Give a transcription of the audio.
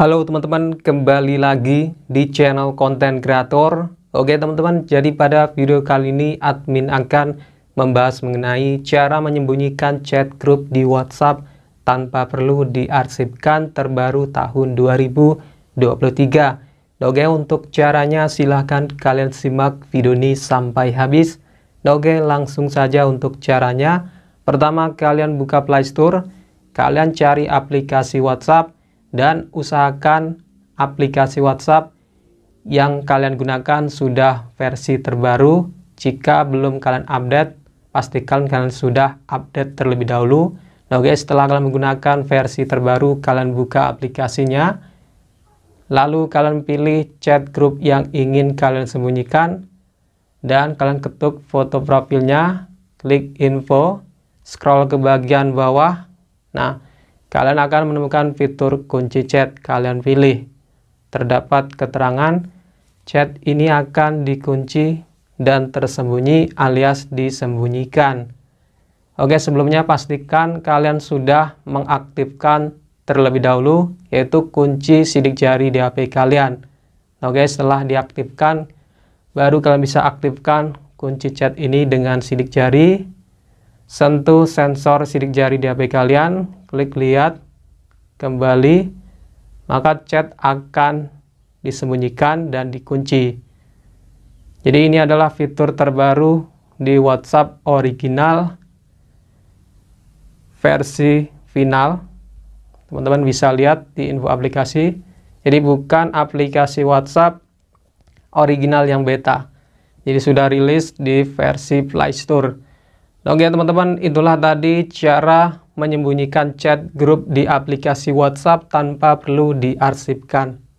Halo teman-teman, kembali lagi di channel konten kreator. Oke teman-teman, jadi pada video kali ini admin akan membahas mengenai cara menyembunyikan chat group di WhatsApp tanpa perlu diarsipkan terbaru tahun 2023. Oke, untuk caranya silahkan kalian simak video ini sampai habis. Oke, langsung saja untuk caranya. Pertama, kalian buka Play Store, kalian cari aplikasi WhatsApp, dan usahakan aplikasi WhatsApp yang kalian gunakan sudah versi terbaru. Jika belum kalian update, pastikan kalian sudah update terlebih dahulu. Nah, guys, setelah kalian menggunakan versi terbaru, kalian buka aplikasinya. Lalu kalian pilih chat group yang ingin kalian sembunyikan dan kalian ketuk foto profilnya, klik info, scroll ke bagian bawah. Nah, Kalian akan menemukan fitur kunci chat. Kalian pilih. Terdapat keterangan chat ini akan dikunci dan tersembunyi alias disembunyikan. Oke, sebelumnya pastikan kalian sudah mengaktifkan terlebih dahulu yaitu kunci sidik jari di HP kalian. Oke, setelah diaktifkan baru kalian bisa aktifkan kunci chat ini dengan sidik jari. Sentuh sensor sidik jari di HP kalian klik lihat kembali, maka chat akan disembunyikan dan dikunci. Jadi ini adalah fitur terbaru di WhatsApp original versi final. Teman-teman bisa lihat di info aplikasi. Jadi bukan aplikasi WhatsApp original yang beta. Jadi sudah rilis di versi Play Store. Oke teman-teman, itulah tadi cara menyembunyikan chat grup di aplikasi WhatsApp tanpa perlu diarsipkan.